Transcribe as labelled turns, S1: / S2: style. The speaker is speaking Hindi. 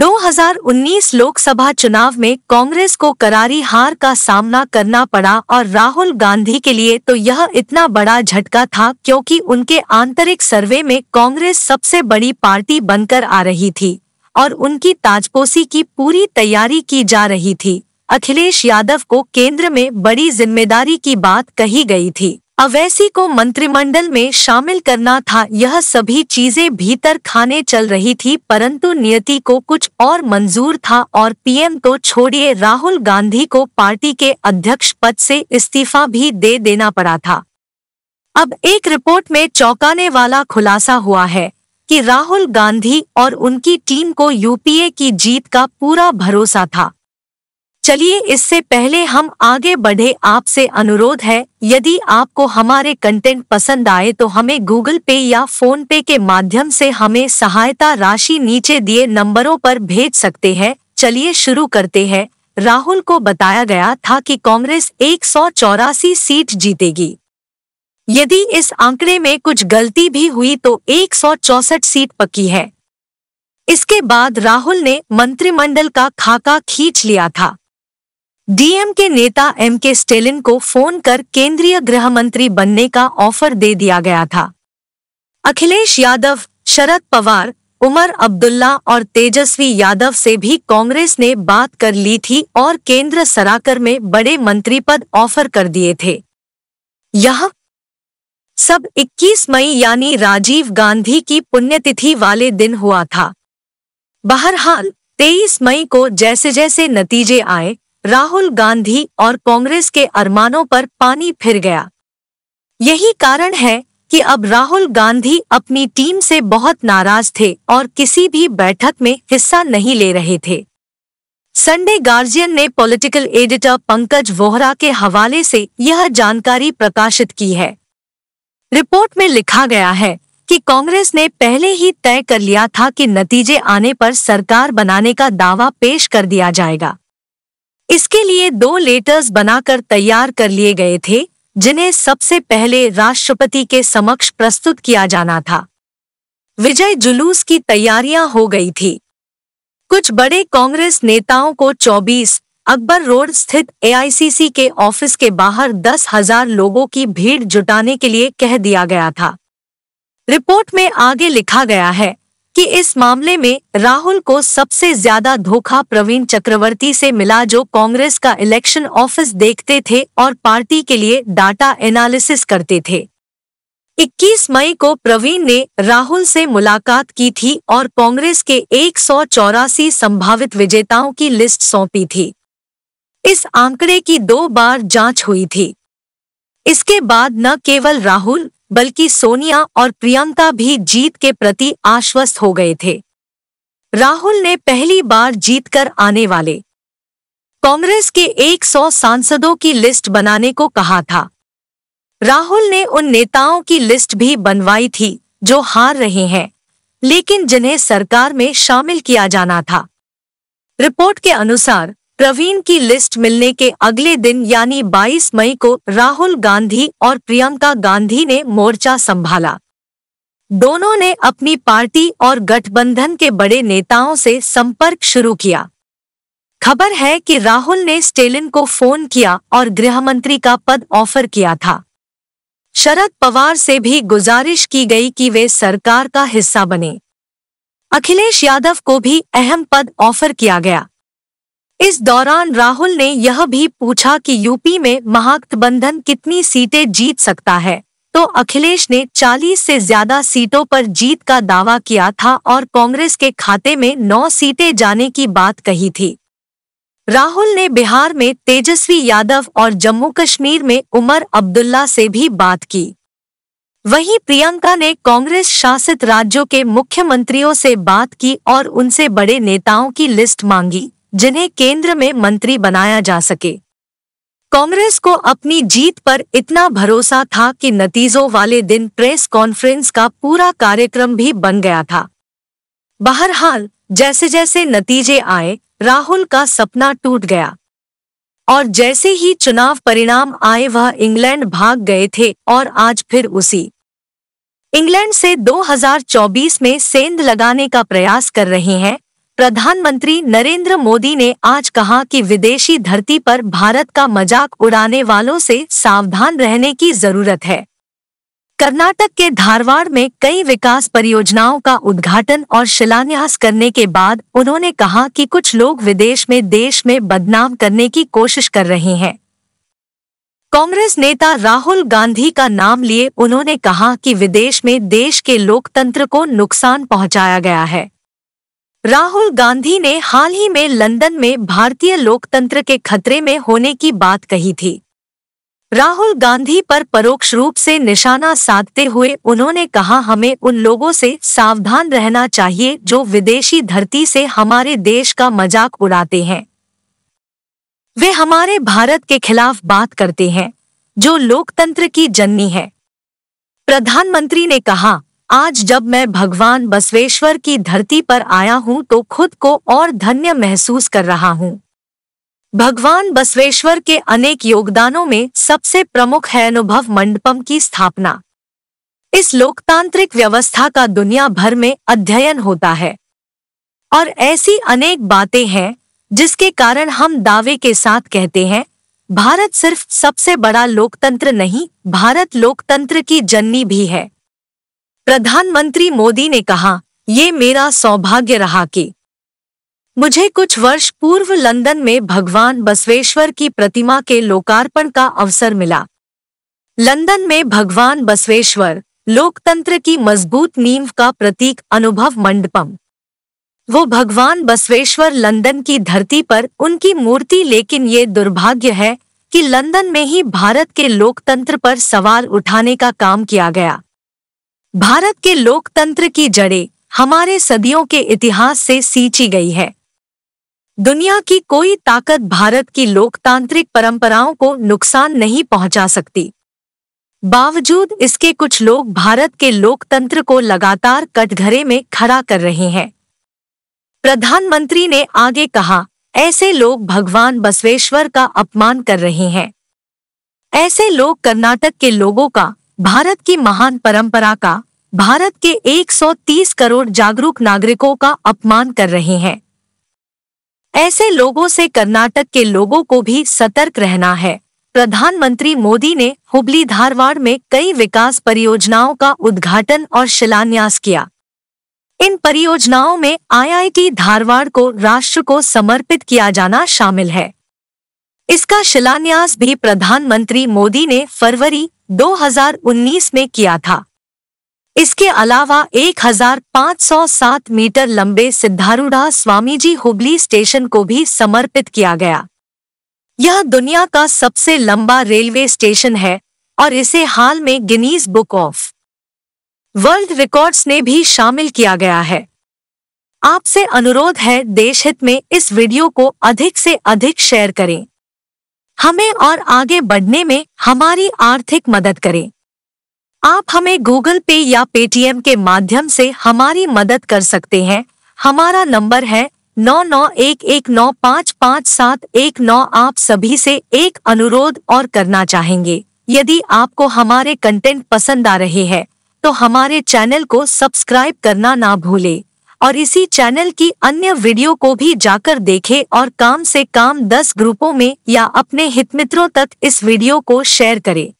S1: 2019 लोकसभा चुनाव में कांग्रेस को करारी हार का सामना करना पड़ा और राहुल गांधी के लिए तो यह इतना बड़ा झटका था क्योंकि उनके आंतरिक सर्वे में कांग्रेस सबसे बड़ी पार्टी बनकर आ रही थी और उनकी ताजपोशी की पूरी तैयारी की जा रही थी अखिलेश यादव को केंद्र में बड़ी जिम्मेदारी की बात कही गई थी अवैसी को मंत्रिमंडल में शामिल करना था यह सभी चीजें भीतर खाने चल रही थी परंतु नियति को कुछ और मंजूर था और पीएम तो छोड़िए राहुल गांधी को पार्टी के अध्यक्ष पद से इस्तीफा भी दे देना पड़ा था अब एक रिपोर्ट में चौंकाने वाला खुलासा हुआ है कि राहुल गांधी और उनकी टीम को यूपीए की जीत का पूरा भरोसा था चलिए इससे पहले हम आगे बढ़े आपसे अनुरोध है यदि आपको हमारे कंटेंट पसंद आए तो हमें गूगल पे या फोन पे के माध्यम से हमें सहायता राशि नीचे दिए नंबरों पर भेज सकते हैं चलिए शुरू करते हैं राहुल को बताया गया था कि कांग्रेस एक सीट जीतेगी यदि इस आंकड़े में कुछ गलती भी हुई तो एक सीट पक्की है इसके बाद राहुल ने मंत्रिमंडल का खाका खींच लिया था डीएम के नेता एम के स्टेलिन को फोन कर केंद्रीय गृह मंत्री बनने का ऑफर दे दिया गया था अखिलेश यादव शरद पवार उमर अब्दुल्ला और तेजस्वी यादव से भी कांग्रेस ने बात कर ली थी और केंद्र सराकर में बड़े मंत्री पद ऑफर कर दिए थे यह सब 21 मई यानी राजीव गांधी की पुण्यतिथि वाले दिन हुआ था बहरहाल 23 मई को जैसे जैसे नतीजे आए राहुल गांधी और कांग्रेस के अरमानों पर पानी फिर गया यही कारण है कि अब राहुल गांधी अपनी टीम से बहुत नाराज थे और किसी भी बैठक में हिस्सा नहीं ले रहे थे संडे गार्जियन ने पॉलिटिकल एडिटर पंकज वोहरा के हवाले से यह जानकारी प्रकाशित की है रिपोर्ट में लिखा गया है कि कांग्रेस ने पहले ही तय कर लिया था कि नतीजे आने पर सरकार बनाने का दावा पेश कर दिया जाएगा इसके लिए दो लेटर्स बनाकर तैयार कर लिए गए थे जिन्हें सबसे पहले राष्ट्रपति के समक्ष प्रस्तुत किया जाना था विजय जुलूस की तैयारियां हो गई थी कुछ बड़े कांग्रेस नेताओं को 24 अकबर रोड स्थित एआईसीसी के ऑफिस के बाहर दस हजार लोगों की भीड़ जुटाने के लिए कह दिया गया था रिपोर्ट में आगे लिखा गया है कि इस मामले में राहुल को सबसे ज्यादा धोखा प्रवीण चक्रवर्ती से मिला जो कांग्रेस का इलेक्शन ऑफिस देखते थे और पार्टी के लिए डाटा एनालिसिस करते थे 21 मई को प्रवीण ने राहुल से मुलाकात की थी और कांग्रेस के एक संभावित विजेताओं की लिस्ट सौंपी थी इस आंकड़े की दो बार जांच हुई थी इसके बाद न केवल राहुल बल्कि सोनिया और प्रियंका भी जीत के प्रति आश्वस्त हो गए थे राहुल ने पहली बार जीतकर आने वाले कांग्रेस के 100 सांसदों की लिस्ट बनाने को कहा था राहुल ने उन नेताओं की लिस्ट भी बनवाई थी जो हार रहे हैं लेकिन जिन्हें सरकार में शामिल किया जाना था रिपोर्ट के अनुसार प्रवीण की लिस्ट मिलने के अगले दिन यानी 22 मई को राहुल गांधी और प्रियंका गांधी ने मोर्चा संभाला दोनों ने अपनी पार्टी और गठबंधन के बड़े नेताओं से संपर्क शुरू किया खबर है कि राहुल ने स्टेलिन को फोन किया और गृहमंत्री का पद ऑफर किया था शरद पवार से भी गुजारिश की गई कि वे सरकार का हिस्सा बने अखिलेश यादव को भी अहम पद ऑफर किया गया इस दौरान राहुल ने यह भी पूछा कि यूपी में महागठबंधन कितनी सीटें जीत सकता है तो अखिलेश ने 40 से ज्यादा सीटों पर जीत का दावा किया था और कांग्रेस के खाते में नौ सीटें जाने की बात कही थी राहुल ने बिहार में तेजस्वी यादव और जम्मू कश्मीर में उमर अब्दुल्ला से भी बात की वहीं प्रियंका ने कांग्रेस शासित राज्यों के मुख्यमंत्रियों से बात की और उनसे बड़े नेताओं की लिस्ट मांगी जिन्हें केंद्र में मंत्री बनाया जा सके कांग्रेस को अपनी जीत पर इतना भरोसा था कि नतीजों वाले दिन प्रेस कॉन्फ्रेंस का पूरा कार्यक्रम भी बन गया था बहरहाल जैसे जैसे नतीजे आए राहुल का सपना टूट गया और जैसे ही चुनाव परिणाम आए वह इंग्लैंड भाग गए थे और आज फिर उसी इंग्लैंड से 2024 में सेंध लगाने का प्रयास कर रहे हैं प्रधानमंत्री नरेंद्र मोदी ने आज कहा कि विदेशी धरती पर भारत का मजाक उड़ाने वालों से सावधान रहने की जरूरत है कर्नाटक के धारवाड़ में कई विकास परियोजनाओं का उद्घाटन और शिलान्यास करने के बाद उन्होंने कहा कि कुछ लोग विदेश में देश में बदनाम करने की कोशिश कर रहे हैं कांग्रेस नेता राहुल गांधी का नाम लिए उन्होंने कहा कि विदेश में देश के लोकतंत्र को नुकसान पहुंचाया गया है राहुल गांधी ने हाल ही में लंदन में भारतीय लोकतंत्र के खतरे में होने की बात कही थी राहुल गांधी पर परोक्ष रूप से निशाना साधते हुए उन्होंने कहा हमें उन लोगों से सावधान रहना चाहिए जो विदेशी धरती से हमारे देश का मजाक उड़ाते हैं वे हमारे भारत के खिलाफ बात करते हैं जो लोकतंत्र की जननी है प्रधानमंत्री ने कहा आज जब मैं भगवान बसवेश्वर की धरती पर आया हूँ तो खुद को और धन्य महसूस कर रहा हूँ भगवान बसवेश्वर के अनेक योगदानों में सबसे प्रमुख है अनुभव मंडपम की स्थापना इस लोकतांत्रिक व्यवस्था का दुनिया भर में अध्ययन होता है और ऐसी अनेक बातें हैं जिसके कारण हम दावे के साथ कहते हैं भारत सिर्फ सबसे बड़ा लोकतंत्र नहीं भारत लोकतंत्र की जननी भी है प्रधानमंत्री मोदी ने कहा ये मेरा सौभाग्य रहा कि मुझे कुछ वर्ष पूर्व लंदन में भगवान बसवेश्वर की प्रतिमा के लोकार्पण का अवसर मिला लंदन में भगवान बसवेश्वर लोकतंत्र की मजबूत नींव का प्रतीक अनुभव मंडपम वो भगवान बसवेश्वर लंदन की धरती पर उनकी मूर्ति लेकिन ये दुर्भाग्य है कि लंदन में ही भारत के लोकतंत्र पर सवाल उठाने का काम किया गया भारत के लोकतंत्र की जड़ें हमारे सदियों के इतिहास से सींची गई है दुनिया की कोई ताकत भारत की लोकतांत्रिक परंपराओं को नुकसान नहीं पहुंचा सकती बावजूद इसके कुछ लोग भारत के लोकतंत्र को लगातार कटघरे में खड़ा कर रहे हैं प्रधानमंत्री ने आगे कहा ऐसे लोग भगवान बसवेश्वर का अपमान कर रहे हैं ऐसे लोग कर्नाटक के लोगों का भारत की महान परंपरा का भारत के 130 करोड़ जागरूक नागरिकों का अपमान कर रहे हैं ऐसे लोगों से कर्नाटक के लोगों को भी सतर्क रहना है प्रधानमंत्री मोदी ने हुबली धारवाड़ में कई विकास परियोजनाओं का उद्घाटन और शिलान्यास किया इन परियोजनाओं में आईआईटी धारवाड़ को राष्ट्र को समर्पित किया जाना शामिल है इसका शिलान्यास भी प्रधानमंत्री मोदी ने फरवरी 2019 में किया था इसके अलावा 1507 मीटर लंबे सिद्धारूढ़ा स्वामीजी हुबली स्टेशन को भी समर्पित किया गया यह दुनिया का सबसे लंबा रेलवे स्टेशन है और इसे हाल में Guinness Book of World Records ने भी शामिल किया गया है आपसे अनुरोध है देशहित में इस वीडियो को अधिक से अधिक शेयर करें हमें और आगे बढ़ने में हमारी आर्थिक मदद करें आप हमें गूगल पे या पेटीएम के माध्यम से हमारी मदद कर सकते हैं हमारा नंबर है नौ नौ एक एक नौ पाँच पाँच सात एक नौ आप सभी से एक अनुरोध और करना चाहेंगे यदि आपको हमारे कंटेंट पसंद आ रहे हैं तो हमारे चैनल को सब्सक्राइब करना ना भूलें और इसी चैनल की अन्य वीडियो को भी जाकर देखें और काम से काम 10 ग्रुपों में या अपने हित मित्रों तक इस वीडियो को शेयर करें